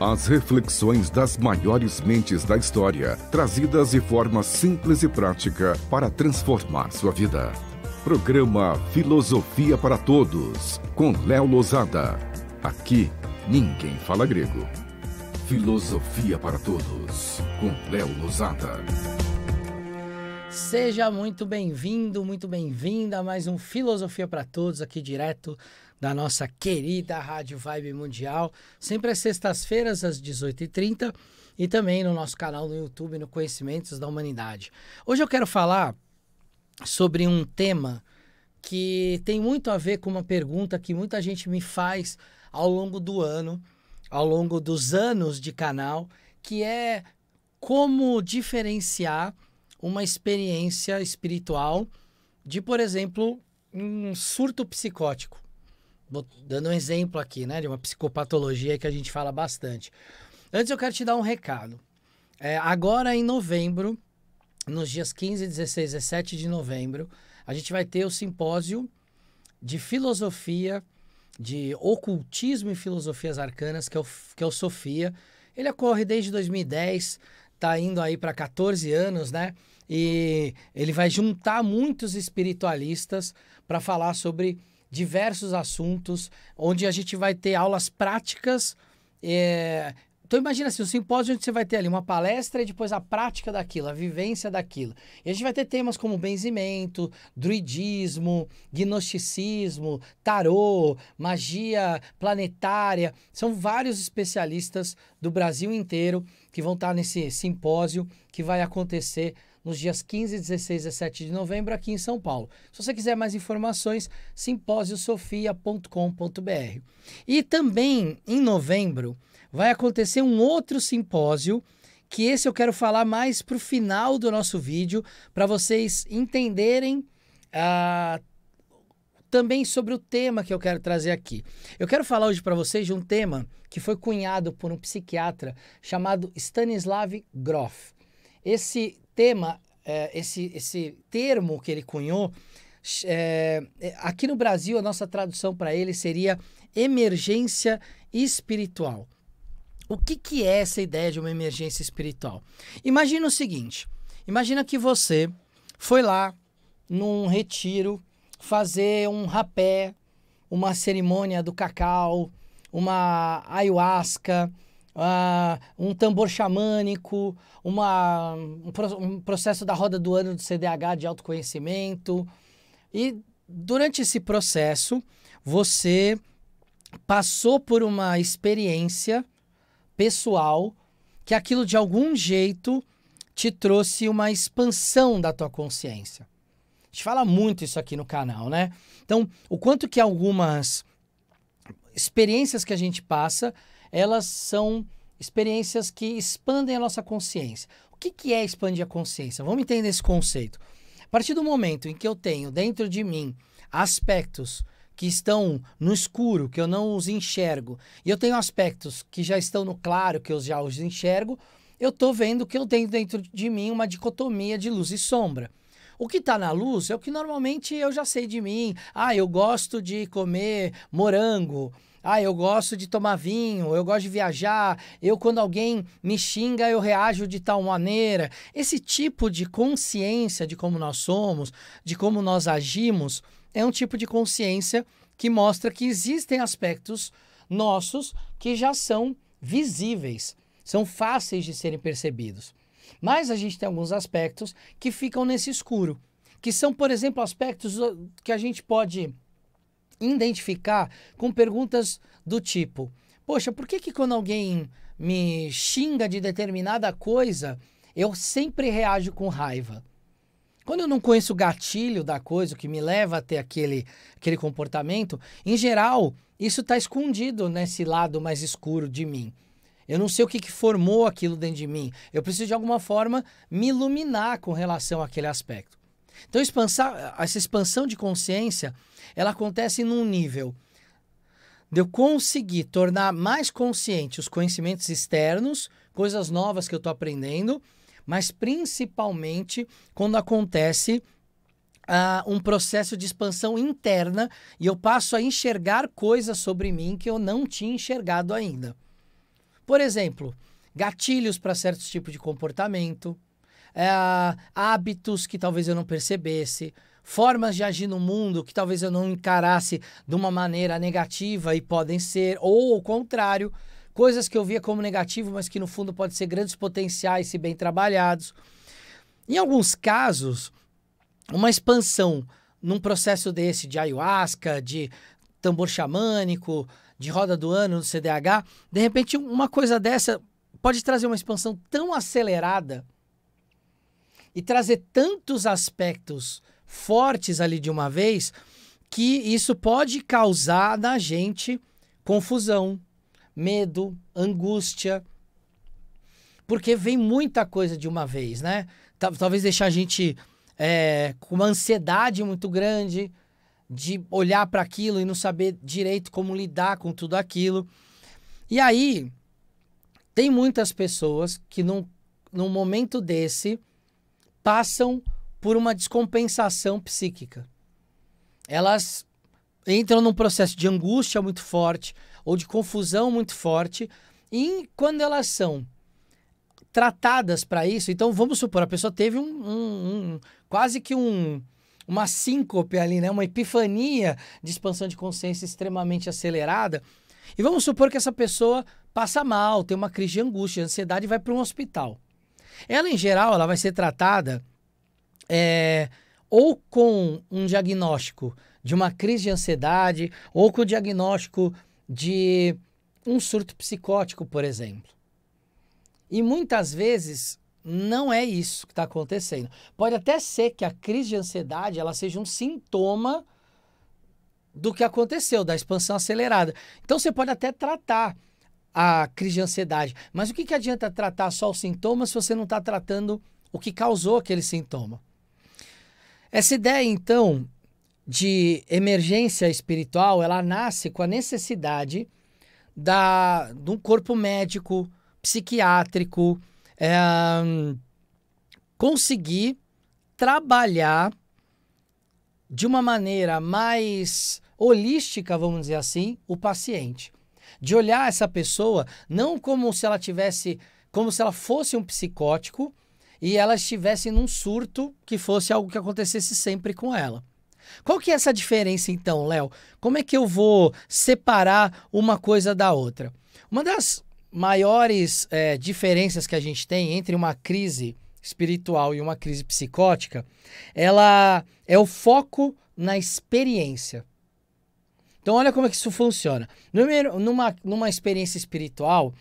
As reflexões das maiores mentes da história, trazidas de forma simples e prática para transformar sua vida. Programa Filosofia para Todos, com Léo Lozada. Aqui, ninguém fala grego. Filosofia para Todos, com Léo Lozada. Seja muito bem-vindo, muito bem-vinda a mais um Filosofia para Todos, aqui direto da nossa querida Rádio Vibe Mundial, sempre às sextas-feiras, às 18h30, e também no nosso canal no YouTube, no Conhecimentos da Humanidade. Hoje eu quero falar sobre um tema que tem muito a ver com uma pergunta que muita gente me faz ao longo do ano, ao longo dos anos de canal, que é como diferenciar uma experiência espiritual de, por exemplo, um surto psicótico dando um exemplo aqui, né, de uma psicopatologia que a gente fala bastante. Antes eu quero te dar um recado. É, agora em novembro, nos dias 15, 16 e 17 de novembro, a gente vai ter o simpósio de filosofia, de ocultismo e filosofias arcanas, que é o, que é o Sofia. Ele ocorre desde 2010, está indo aí para 14 anos, né? E ele vai juntar muitos espiritualistas para falar sobre diversos assuntos, onde a gente vai ter aulas práticas. É... Então imagina assim, um simpósio onde você vai ter ali uma palestra e depois a prática daquilo, a vivência daquilo. E a gente vai ter temas como benzimento, druidismo, gnosticismo, tarô, magia planetária. São vários especialistas do Brasil inteiro que vão estar nesse simpósio que vai acontecer nos dias 15, 16 e 17 de novembro aqui em São Paulo. Se você quiser mais informações, simpósiosofia.com.br. E também em novembro vai acontecer um outro simpósio que esse eu quero falar mais para o final do nosso vídeo, para vocês entenderem ah, também sobre o tema que eu quero trazer aqui. Eu quero falar hoje para vocês de um tema que foi cunhado por um psiquiatra chamado Stanislav Grof. Esse tema, é, esse, esse termo que ele cunhou, é, é, aqui no Brasil a nossa tradução para ele seria emergência espiritual. O que, que é essa ideia de uma emergência espiritual? Imagina o seguinte: imagina que você foi lá num retiro fazer um rapé, uma cerimônia do cacau, uma ayahuasca, uh, um tambor xamânico, uma, um, pro, um processo da roda do ano do CDH de autoconhecimento. E durante esse processo, você passou por uma experiência pessoal que aquilo de algum jeito te trouxe uma expansão da tua consciência. A gente fala muito isso aqui no canal, né? Então, o quanto que algumas experiências que a gente passa elas são experiências que expandem a nossa consciência. O que, que é expandir a consciência? Vamos entender esse conceito. A partir do momento em que eu tenho dentro de mim aspectos que estão no escuro, que eu não os enxergo, e eu tenho aspectos que já estão no claro, que eu já os enxergo, eu estou vendo que eu tenho dentro de mim uma dicotomia de luz e sombra. O que está na luz é o que normalmente eu já sei de mim. Ah, eu gosto de comer morango. Ah, eu gosto de tomar vinho, eu gosto de viajar, eu quando alguém me xinga eu reajo de tal maneira. Esse tipo de consciência de como nós somos, de como nós agimos, é um tipo de consciência que mostra que existem aspectos nossos que já são visíveis, são fáceis de serem percebidos. Mas a gente tem alguns aspectos que ficam nesse escuro, que são, por exemplo, aspectos ah, que a gente pode identificar com perguntas do tipo: Poxa, por que, que quando alguém me xinga de determinada coisa, eu sempre reajo com raiva? Quando eu não conheço o gatilho da coisa, o que me leva a ter aquele, aquele comportamento, em geral, isso está escondido nesse lado mais escuro de mim. Eu não sei o que, que, formou aquilo dentro de mim. Eu preciso, de alguma forma, me iluminar com relação àquele aspecto. Então, essa expansão de consciência, ela acontece num nível de eu conseguir tornar mais consciente os conhecimentos externos, coisas novas que eu estou aprendendo, mas principalmente quando acontece uh, um processo de expansão interna e eu passo a enxergar coisas sobre mim que eu não tinha enxergado ainda. Por exemplo, gatilhos para certos tipos de comportamento, é, hábitos que talvez eu não percebesse, formas de agir no mundo que talvez eu não encarasse de uma maneira negativa e podem ser, ou o contrário, coisas que eu via como negativo, mas que no fundo podem ser grandes potenciais se bem trabalhados. Em alguns casos, uma expansão num processo desse de ayahuasca, de tambor xamânico, de roda do ano, do CDH, de repente uma coisa dessa pode trazer uma expansão tão acelerada e trazer tantos aspectos fortes ali de uma vez que isso pode causar na gente confusão, medo, angústia, porque vem muita coisa de uma vez, né? Talvez deixar a gente é, com uma ansiedade muito grande de olhar para aquilo e não saber direito como lidar com tudo aquilo. E aí, tem muitas pessoas que num, num momento desse passam por uma descompensação psíquica. Elas entram num processo de angústia muito forte ou de confusão muito forte, e quando elas são tratadas para isso, então vamos supor, a pessoa teve um, um, um quase que um, uma síncope ali, né? uma epifania de expansão de consciência extremamente acelerada. E vamos supor que essa pessoa passa mal, tem uma crise de angústia, de ansiedade e vai para um hospital. Ela, em geral, ela vai ser tratada é, ou com um diagnóstico de uma crise de ansiedade, ou com o diagnóstico de um surto psicótico, por exemplo. E muitas vezes não é isso que está acontecendo. Pode até ser que a crise de ansiedade ela seja um sintoma do que aconteceu, da expansão acelerada. Então você pode até tratar a crise de ansiedade. Mas o que, que adianta tratar só os sintomas se você não está tratando o que causou aquele sintoma? Essa ideia, então, de emergência espiritual, ela nasce com a necessidade da, de um corpo médico, psiquiátrico, é, conseguir trabalhar de uma maneira mais holística, vamos dizer assim, o paciente de olhar essa pessoa não como se ela tivesse, como se ela fosse um psicótico e ela estivesse num surto que fosse algo que acontecesse sempre com ela. Qual que é essa diferença então, Léo? Como é que eu vou separar uma coisa da outra? Uma das maiores é, diferenças que a gente tem entre uma crise espiritual e uma crise psicótica, ela é o foco na experiência. Então, olha como é que isso funciona. numa, numa experiência espiritual,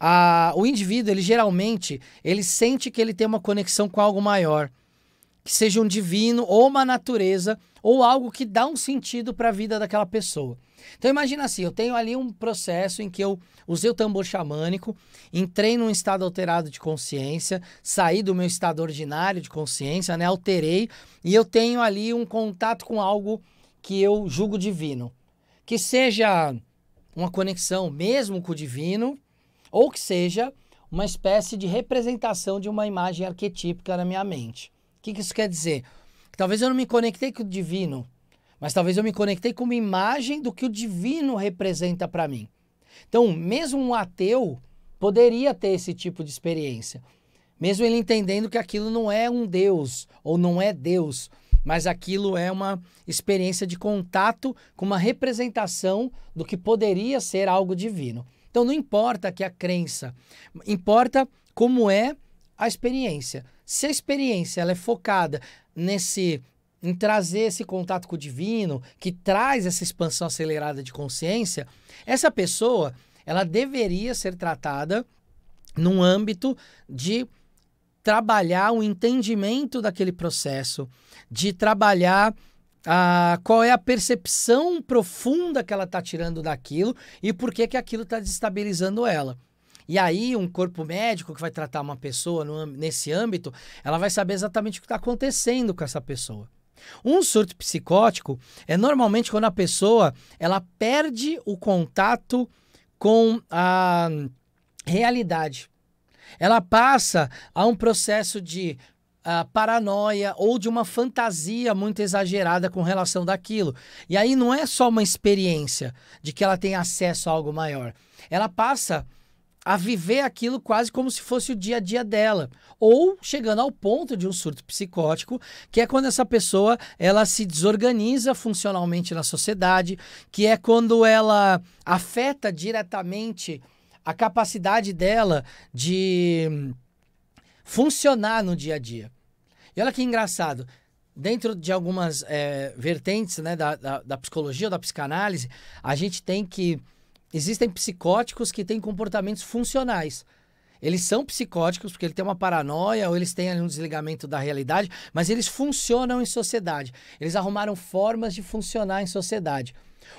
a, o indivíduo, ele geralmente, ele sente que ele tem uma conexão com algo maior. Que seja um divino, ou uma natureza, ou algo que dá um sentido para a vida daquela pessoa. Então imagina assim, eu tenho ali um processo em que eu usei o tambor xamânico, entrei num estado alterado de consciência, saí do meu estado ordinário de consciência, né, alterei, e eu tenho ali um contato com algo que eu julgo divino que seja uma conexão mesmo com o divino, ou que seja uma espécie de representação de uma imagem arquetípica na minha mente. O que, isso quer dizer? Talvez eu não me conectei com o divino, mas talvez eu me conectei com uma imagem do que o divino representa para mim. Então, mesmo um ateu poderia ter esse tipo de experiência, mesmo ele entendendo que aquilo não é um Deus ou não é Deus, mas aquilo é uma experiência de contato com uma representação do que poderia ser algo divino. Então não importa que a crença, importa como é a experiência. Se a experiência ela é focada nesse em trazer esse contato com o divino, que traz essa expansão acelerada de consciência, essa pessoa, ela deveria ser tratada num âmbito de trabalhar o entendimento daquele processo, de trabalhar a, ah, qual é a percepção profunda que ela está tirando daquilo e por que, que aquilo está desestabilizando ela. E aí, um corpo médico que vai tratar uma pessoa no, nesse âmbito, ela vai saber exatamente o que está acontecendo com essa pessoa. Um surto psicótico é normalmente quando a pessoa ela perde o contato com a realidade ela passa a um processo de uh, paranoia ou de uma fantasia muito exagerada com relação daquilo. E aí não é só uma experiência de que ela tem acesso a algo maior. Ela passa a viver aquilo quase como se fosse o dia a dia dela, ou chegando ao ponto de um surto psicótico, que é quando essa pessoa ela se desorganiza funcionalmente na sociedade, que é quando ela afeta diretamente a capacidade dela de funcionar no dia a dia. E olha que engraçado, dentro de algumas é, vertentes né, da, da, da psicologia ou da psicanálise, a gente tem que. Existem psicóticos que têm comportamentos funcionais. Eles são psicóticos porque eles têm uma paranoia ou eles têm ali um desligamento da realidade, mas eles funcionam em sociedade. Eles arrumaram formas de funcionar em sociedade.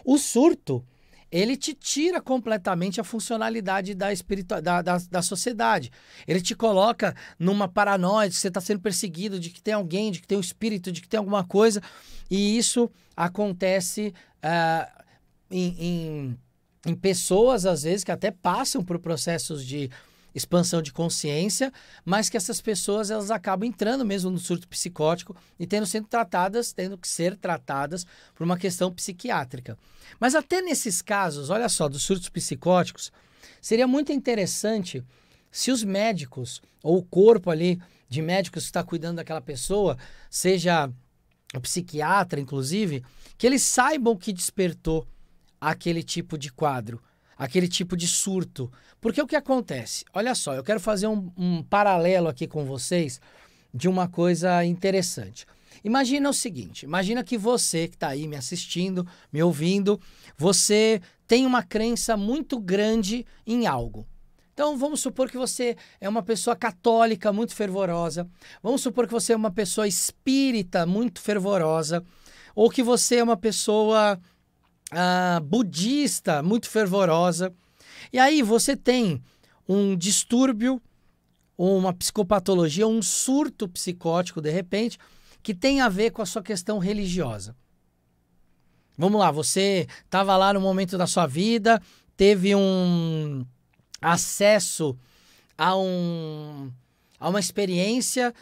O surto, ele te tira completamente a funcionalidade da, espiritual, da, da, da sociedade. Ele te coloca numa paranoia de que você está sendo perseguido, de que tem alguém, de que tem um espírito, de que tem alguma coisa. E isso acontece uh, em, em, em, pessoas, às vezes, que até passam por processos de expansão de consciência, mas que essas pessoas elas acabam entrando mesmo no surto psicótico e tendo sendo tratadas, tendo que ser tratadas por uma questão psiquiátrica. Mas até nesses casos, olha só, dos surtos psicóticos, seria muito interessante se os médicos ou o corpo ali de médicos que está cuidando daquela pessoa, seja o psiquiatra, inclusive, que eles saibam que despertou aquele tipo de quadro aquele tipo de surto. Porque o que acontece? Olha só, eu quero fazer um, um paralelo aqui com vocês de uma coisa interessante. Imagina o seguinte: imagina que você que está aí me assistindo, me ouvindo, você tem uma crença muito grande em algo. Então vamos supor que você é uma pessoa católica muito fervorosa, vamos supor que você é uma pessoa espírita muito fervorosa, ou que você é uma pessoa ah, budista muito fervorosa. E aí você tem um distúrbio, uma psicopatologia, um surto psicótico de repente, que tem a ver com a sua questão religiosa. Vamos lá, você estava lá no momento da sua vida, teve um acesso a, um, a uma experiência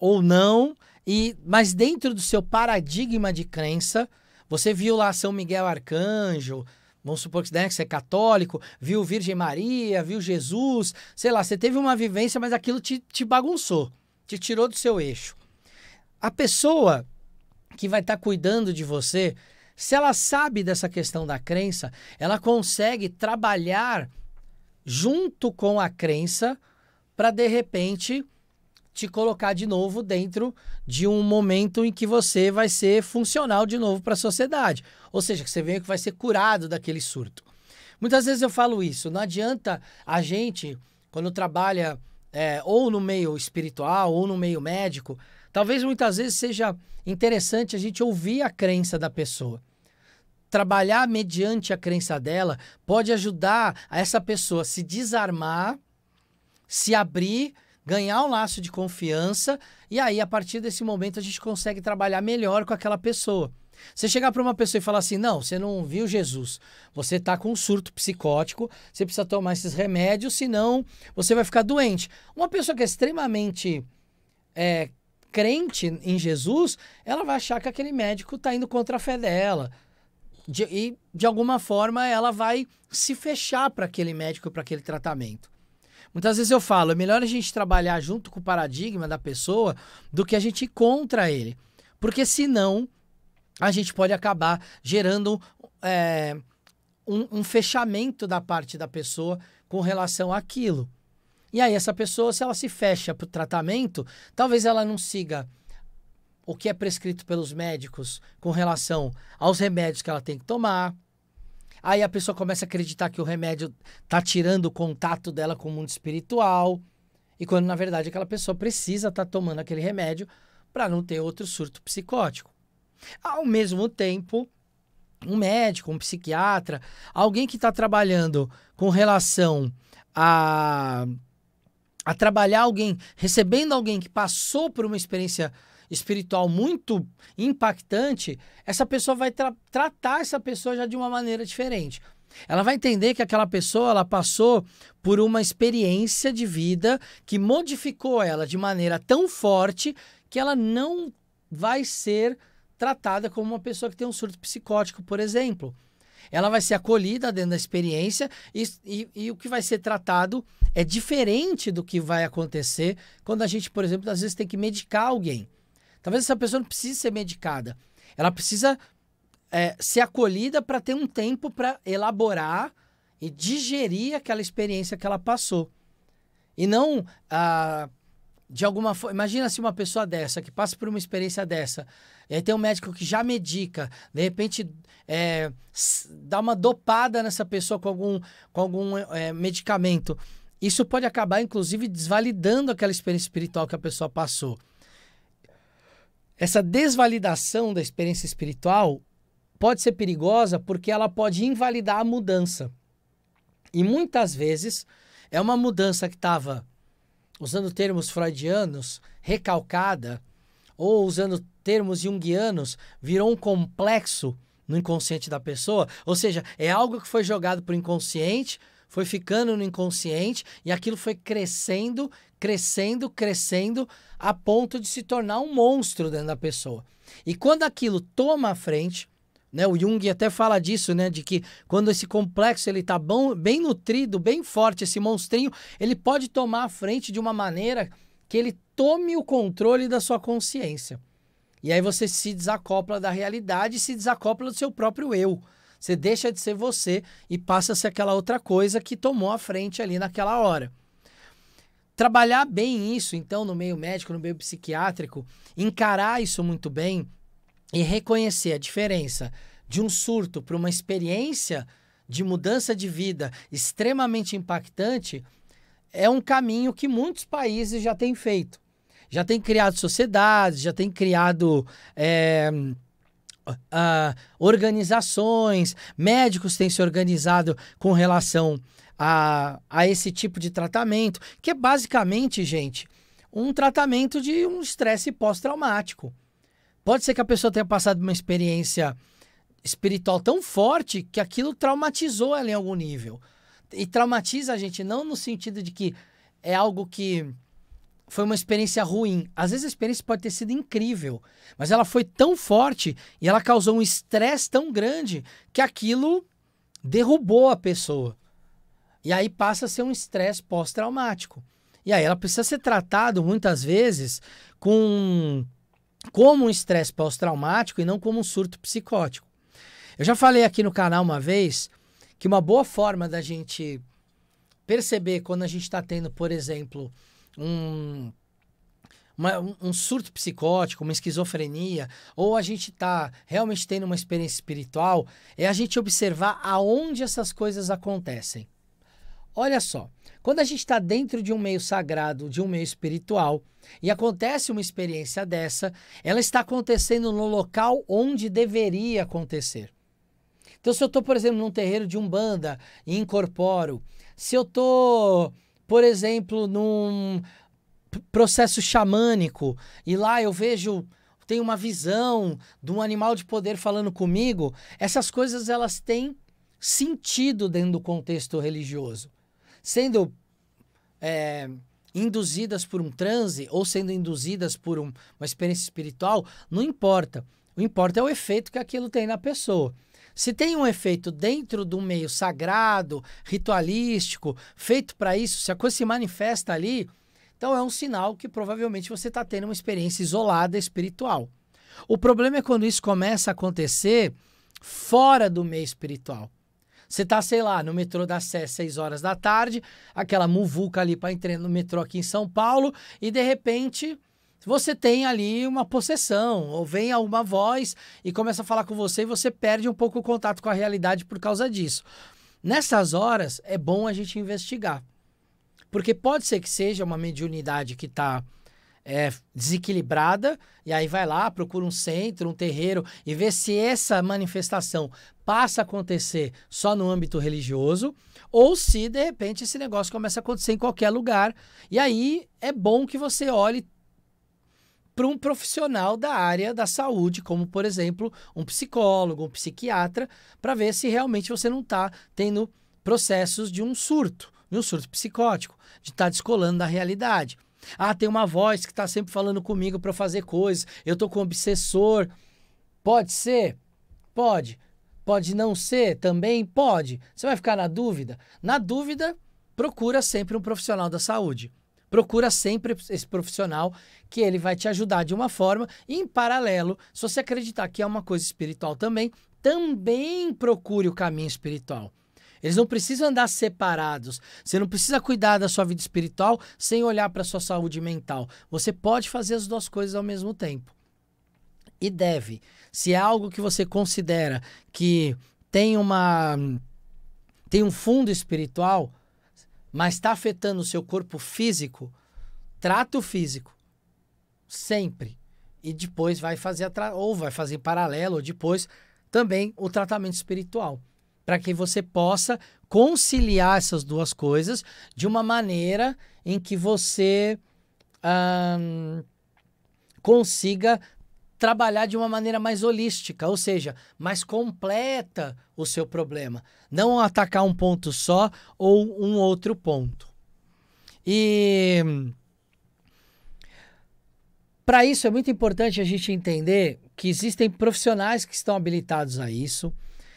ou não, e mas dentro do seu paradigma de crença, você viu lá São Miguel Arcanjo, vamos supor que, né, que você é católico, viu Virgem Maria, viu Jesus, sei lá, você teve uma vivência, mas aquilo te, te bagunçou, te tirou do seu eixo. A pessoa que vai estar tá cuidando de você, se ela sabe dessa questão da crença, ela consegue trabalhar junto com a crença para de repente te colocar de novo dentro de um momento em que você vai ser funcional de novo para a sociedade. Ou seja, que você venha que vai ser curado daquele surto. Muitas vezes eu falo isso, não adianta a gente, quando trabalha é, ou no meio espiritual ou no meio médico, talvez muitas vezes seja interessante a gente ouvir a crença da pessoa trabalhar mediante a crença dela pode ajudar a essa pessoa se desarmar, se abrir ganhar um laço de confiança e aí a partir desse momento a gente consegue trabalhar melhor com aquela pessoa. Você chegar para uma pessoa e falar assim: não, você não viu Jesus, você está com um surto psicótico, você precisa tomar esses remédios, senão você vai ficar doente. Uma pessoa que é extremamente é, crente em Jesus, ela vai achar que aquele médico está indo contra a fé dela. De, e, de alguma forma, ela vai se fechar para aquele médico, para aquele tratamento. Muitas vezes eu falo, é melhor a gente trabalhar junto com o paradigma da pessoa do que a gente ir contra ele. Porque senão a gente pode acabar gerando é, um, um fechamento da parte da pessoa com relação àquilo. E aí essa pessoa, se ela se fecha para o tratamento, talvez ela não siga o que é prescrito pelos médicos com relação aos remédios que ela tem que tomar, Aí a pessoa começa a acreditar que o remédio tá tirando o contato dela com o mundo espiritual. E quando na verdade aquela pessoa precisa estar tá tomando aquele remédio para não ter outro surto psicótico. Ao mesmo tempo, um médico, um psiquiatra, alguém que está trabalhando com relação a, a trabalhar alguém, recebendo alguém que passou por uma experiência espiritual muito impactante, essa pessoa vai tra tratar essa pessoa já de uma maneira diferente. Ela vai entender que aquela pessoa ela passou por uma experiência de vida que modificou ela de maneira tão forte que ela não vai ser tratada como uma pessoa que tem um surto psicótico, por exemplo. Ela vai ser acolhida dentro da experiência e, e, e o que vai ser tratado é diferente do que vai acontecer quando a gente, por exemplo, às vezes tem que medicar alguém. Talvez essa pessoa não precise ser medicada. Ela precisa é, ser acolhida para ter um tempo para elaborar e digerir aquela experiência que ela passou. E não ah, de alguma forma. Imagina se uma pessoa dessa, que passa por uma experiência dessa, e aí tem um médico que já medica, de repente é, dá uma dopada nessa pessoa com algum, com algum é, medicamento. Isso pode acabar, inclusive, desvalidando aquela experiência espiritual que a pessoa passou. Essa desvalidação da experiência espiritual pode ser perigosa porque ela pode invalidar a mudança. E muitas vezes é uma mudança que estava, usando termos freudianos, recalcada, ou usando termos junguianos, virou um complexo no inconsciente da pessoa. Ou seja, é algo que foi jogado para o inconsciente foi ficando no inconsciente e aquilo foi crescendo, crescendo, crescendo, a ponto de se tornar um monstro dentro da pessoa. E quando aquilo toma a frente, né, o Jung até fala disso, né, de que quando esse complexo ele está bom, bem nutrido, bem forte, esse monstrinho, ele pode tomar a frente de uma maneira que ele tome o controle da sua consciência. E aí você se desacopla da realidade e se desacopla do seu próprio eu. Você deixa de ser você e passa a ser aquela outra coisa que tomou a frente ali naquela hora. Trabalhar bem isso, então, no meio médico, no meio psiquiátrico, encarar isso muito bem e reconhecer a diferença de um surto para uma experiência de mudança de vida extremamente impactante é um caminho que muitos países já têm feito. Já têm criado sociedades, já têm criado. É ah, organizações, médicos têm se organizado com relação a, a esse tipo de tratamento, que é basicamente, gente, um tratamento de um estresse pós-traumático. Pode ser que a pessoa tenha passado uma experiência espiritual tão forte que aquilo traumatizou ela em algum nível. E traumatiza a gente não no sentido de que é algo que foi uma experiência ruim. Às vezes a experiência pode ter sido incrível, mas ela foi tão forte e ela causou um estresse tão grande que aquilo derrubou a pessoa. E aí passa a ser um estresse pós-traumático. E aí ela precisa ser tratada muitas vezes com como um estresse pós-traumático e não como um surto psicótico. Eu já falei aqui no canal uma vez que uma boa forma da gente perceber quando a gente está tendo, por exemplo, um, uma, um surto psicótico, uma esquizofrenia, ou a gente está realmente tendo uma experiência espiritual, é a gente observar aonde essas coisas acontecem. Olha só, quando a gente está dentro de um meio sagrado, de um meio espiritual, e acontece uma experiência dessa, ela está acontecendo no local onde deveria acontecer. Então, se eu estou, por exemplo, num terreiro de umbanda e incorporo, se eu estou por exemplo, num processo xamânico e lá eu vejo tem uma visão de um animal de poder falando comigo, essas coisas elas têm sentido dentro do contexto religioso. Sendo é, induzidas por um transe ou sendo induzidas por um, uma experiência espiritual, não importa. O importa é o efeito que aquilo tem na pessoa. Se tem um efeito dentro do meio sagrado, ritualístico, feito para isso, se a coisa se manifesta ali, então é um sinal que provavelmente você está tendo uma experiência isolada espiritual. O problema é quando isso começa a acontecer fora do meio espiritual. Você tá, sei lá, no metrô da Sé, 6 horas da tarde, aquela muvuca ali para entrar no metrô aqui em São Paulo, e de repente você tem ali uma possessão, ou vem alguma voz e começa a falar com você e você perde um pouco o contato com a realidade por causa disso. Nessas horas, é bom a gente investigar. Porque pode ser que seja uma mediunidade que está é, desequilibrada, e aí vai lá, procura um centro, um terreiro, e vê se essa manifestação passa a acontecer só no âmbito religioso, ou se de repente esse negócio começa a acontecer em qualquer lugar. E aí é bom que você olhe para um profissional da área da saúde, como por exemplo um psicólogo, um psiquiatra, para ver se realmente você não está tendo processos de um surto, de um surto psicótico, de estar tá descolando da realidade. Ah, tem uma voz que está sempre falando comigo para fazer coisas, eu estou com um obsessor. Pode ser? Pode. Pode não ser? Também pode. Você vai ficar na dúvida? Na dúvida, procura sempre um profissional da saúde. Procura sempre esse profissional que ele vai te ajudar de uma forma. E, em paralelo, se você acreditar que é uma coisa espiritual também, também procure o caminho espiritual. Eles não precisam andar separados. Você não precisa cuidar da sua vida espiritual sem olhar para a sua saúde mental. Você pode fazer as duas coisas ao mesmo tempo. E deve. Se é algo que você considera que tem uma tem um fundo espiritual, mas está afetando o seu corpo físico, trata o físico. Sempre. E depois vai fazer, ou vai fazer em paralelo, ou depois também o tratamento espiritual. Para que você possa conciliar essas duas coisas de uma maneira em que você hum, consiga trabalhar de uma maneira mais holística, ou seja, mais completa o seu problema. Não atacar um ponto só ou um outro ponto. E para isso é muito importante a gente entender que existem profissionais que estão habilitados a isso.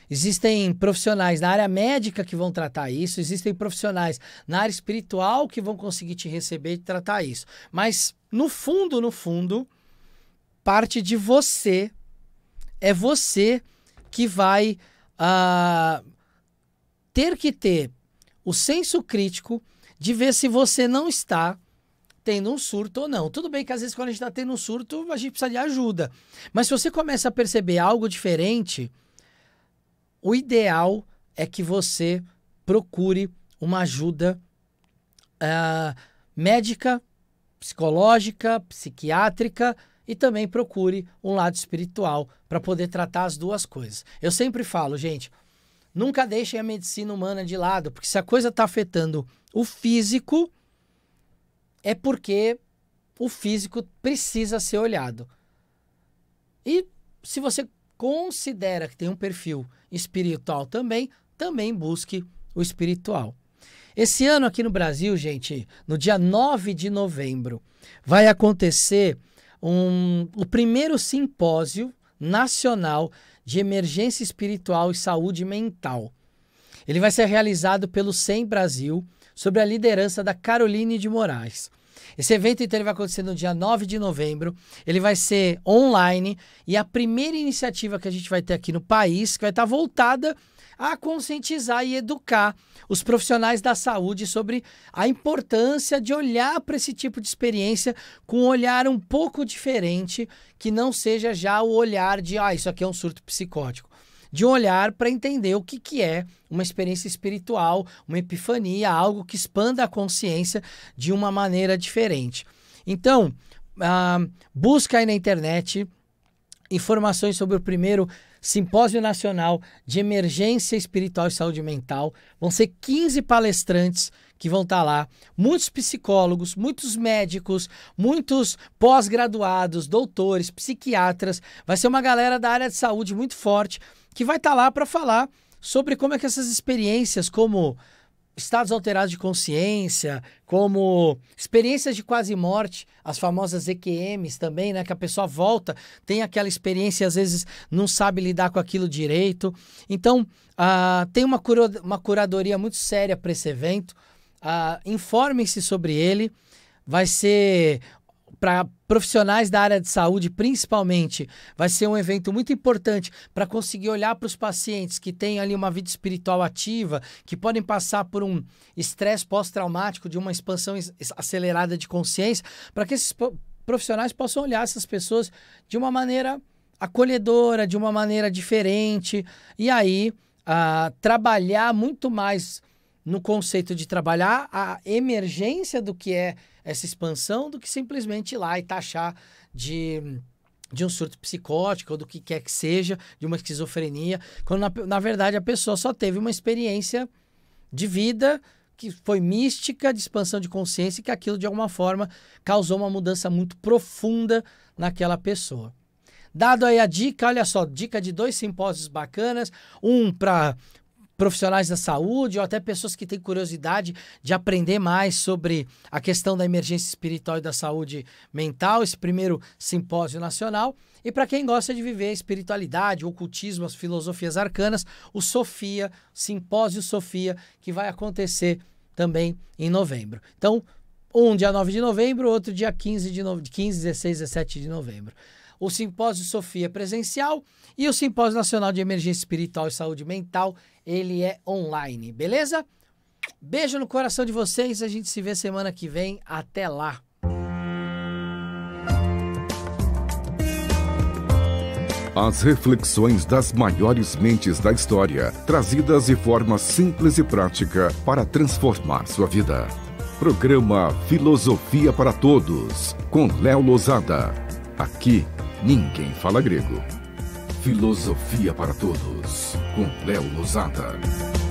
Existem profissionais na área médica que vão tratar isso, existem profissionais na área espiritual que vão conseguir te receber e tratar isso. Mas no fundo, no fundo, parte de você. É você que vai uh, ter que ter o senso crítico de ver se você não está tendo um surto ou não. Tudo bem que às vezes quando a gente está tendo um surto, a gente precisa de ajuda. Mas se você começa a perceber algo diferente, o ideal é que você procure uma ajuda uh, médica, psicológica, psiquiátrica, e também procure um lado espiritual para poder tratar as duas coisas. Eu sempre falo, gente, nunca deixem a medicina humana de lado, porque se a coisa está afetando o físico, é porque o físico precisa ser olhado. E se você considera que tem um perfil espiritual também, também busque o espiritual. Esse ano aqui no Brasil, gente, no dia 9 de novembro, vai acontecer um, o primeiro simpósio nacional de emergência espiritual e saúde mental. Ele vai ser realizado pelo SEM Brasil, sob a liderança da Caroline de Moraes. Esse evento então ele vai acontecer no dia 9 de novembro. Ele vai ser online e a primeira iniciativa que a gente vai ter aqui no país, que vai estar voltada a conscientizar e educar os profissionais da saúde sobre a importância de olhar para esse tipo de experiência com um olhar um pouco diferente, que não seja já o olhar de, ah, isso aqui é um surto psicótico de um olhar para entender o que, que é uma experiência espiritual, uma epifania, algo que expanda a consciência de uma maneira diferente. Então, ah, busca aí na internet informações sobre o primeiro Simpósio Nacional de Emergência Espiritual e Saúde Mental. Vão ser 15 palestrantes que vão estar tá lá, muitos psicólogos, muitos médicos, muitos pós-graduados, doutores, psiquiatras. Vai ser uma galera da área de saúde muito forte que vai estar tá lá para falar sobre como é que essas experiências como estados alterados de consciência, como experiências de quase morte, as famosas EQMs também, né? Que a pessoa volta, tem aquela experiência, às vezes não sabe lidar com aquilo direito. Então, ah, tem uma, cura, uma curadoria muito séria para esse evento. Ah, Informem-se sobre ele. Vai ser para profissionais da área de saúde, principalmente, vai ser um evento muito importante para conseguir olhar para os pacientes que têm ali uma vida espiritual ativa, que podem passar por um estresse pós-traumático de uma expansão acelerada de consciência, para que esses profissionais possam olhar essas pessoas de uma maneira acolhedora, de uma maneira diferente, e aí ah, trabalhar muito mais no conceito de trabalhar a emergência do que é essa expansão do que simplesmente ir lá e taxar de, de um surto psicótico ou do que quer que seja, de uma esquizofrenia, quando na, na verdade a pessoa só teve uma experiência de vida que foi mística, de expansão de consciência, e que aquilo de alguma forma causou uma mudança muito profunda naquela pessoa. Dado aí a dica, olha só, dica de dois simpósios bacanas, um para profissionais da saúde ou até pessoas que têm curiosidade de aprender mais sobre a questão da emergência espiritual e da saúde mental, esse primeiro simpósio nacional. E para quem gosta de viver a espiritualidade, o ocultismo, as filosofias arcanas, o Sofia, Simpósio Sofia, que vai acontecer também em novembro. Então, um dia 9 de novembro, outro dia 15 de no... 15, 16, 17 de novembro o Simpósio Sofia presencial e o Simpósio Nacional de Emergência Espiritual e Saúde Mental, ele é online, beleza? Beijo no coração de vocês, a gente se vê semana que vem, até lá. As reflexões das maiores mentes da história, trazidas de forma simples e prática para transformar sua vida. Programa Filosofia para Todos, com Léo Lozada. Aqui Ninguém fala grego. Filosofia para todos, com Léo Lozada.